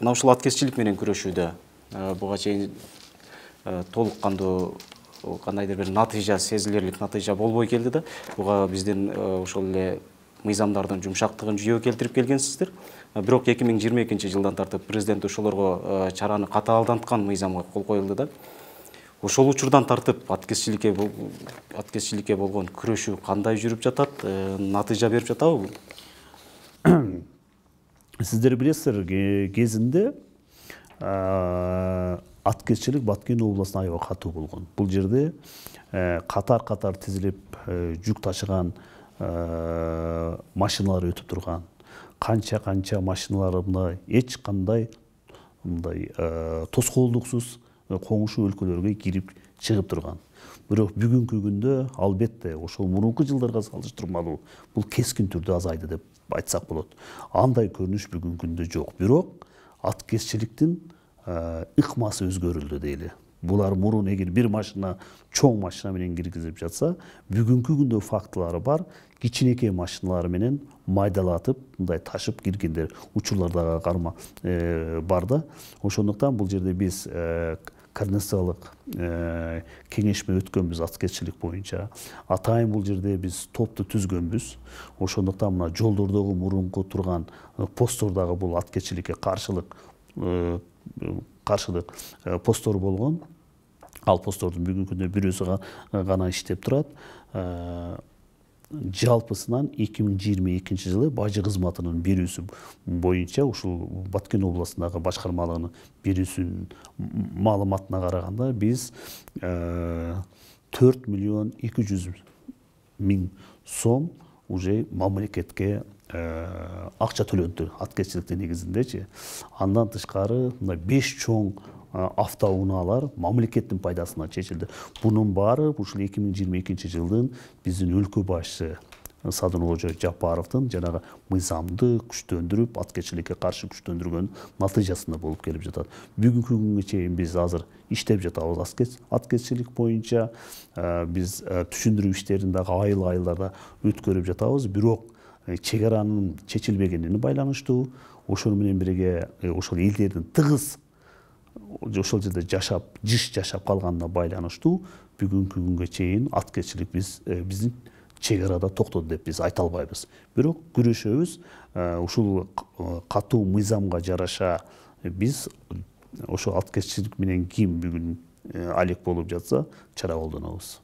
Наушыл ушул менен күрөшүүдө э, буга чейин э, кандуу кандайдыр бир натыйжа сезилерлик натыйжа болбой келди да буга биздин э, ошол эле мыйзамдардын жумшактыгын жүйөгө келтирип келгенсиздер бирок эки миң жыйырма экинчи жылдан тартып президент ошолорго чараны катаалданткан мыйзамга кол коюлду да ошол учурдан тартып аткезчиликке болгон күрөшүү кандай жүрүп жатат натыйжа берип жатабы сіздер білесіздер кезінде ә, аткезшілік баткен облысына аябай қату болған бұл жерде ә, қатар қатар тізіліп ә, жүк ташыған ә, машиналар өтіп тұрған қанша қанша машиналар мына ешқандай мындай ә, тосқауылдықсыз қоңшы өлкелерге кіріп шығып тұрған бирок бүгүнкү күндө албетте ошол мурунку жылдарга салыштырмалуу бул кескин түрдө азайды деп айтсак болот андай көрүнүш бүгүнкү күндө жок бирок аткезчиликтин э, ыкмасы өзгөрүлдү дейли булар мурун эгер бир машина чоң машина менен киргизип жатса бүгүнкү күндө фактылары бар кичинекей машиналар менен майдалатып мындай ташып киргендер учурлар дагы э, бар да ошондуктан бул жерде биз э, координациялық ә, э, кеңешме өткөнбүз аскерчилик боюнча атайын бул жерде биз топту түзгөнбүз ошондуктан мына жолдордогу мурунку турган э, посттордагы бул аткерчиликке каршылык э, каршылык посттор болгон ал посттордун бүгүнкү күндө бирөөсү гана иштеп турат жалпысынан 2022 жылы бажы кызматынын берүүсү боюнча ушул баткен областындагы башкармалыгынын берүүсүнүн маалыматына караганда биз э, төрт миллион эки жүз миң сом уже мамлекетке э, акча төлөндү аткезчиликтин негизиндечи андан тышкары 5 беш чоң Ә, автоунаалар мамлекеттин пайдасына чечилди бунун баары ушул эки миң жыйырма экинчи жылдын биздин өлкө башчы ә, садын жапаровдун жанагы мыйзамды күчтөндүрүп аткерчиликке каршы күчтөндүргөн натыйжасында болуп келип жатат бүгүнкү күнгө чейин биз азыр иштеп жатабыз аткерчилик боюнча ә, биз түшүндүрүү иштерин дагы айыл айылдарда өткөрүп жатабыз бирок чек аранын чечилбегенине байланыштуу ошону менен бирге ошол элдердин тыгыз ошол жерде жашап жыш жашап калганына байланыштуу бүгүнкү күнгө чейин аткерчилик биз э, биздин чек арада токтоду деп биз айта албайбыз бирок күрөшөбүз э, ушул э, катуу мыйзамга жараша биз ошол аткерчилик менен ким бүгүн алек болуп жатса чара колдонобуз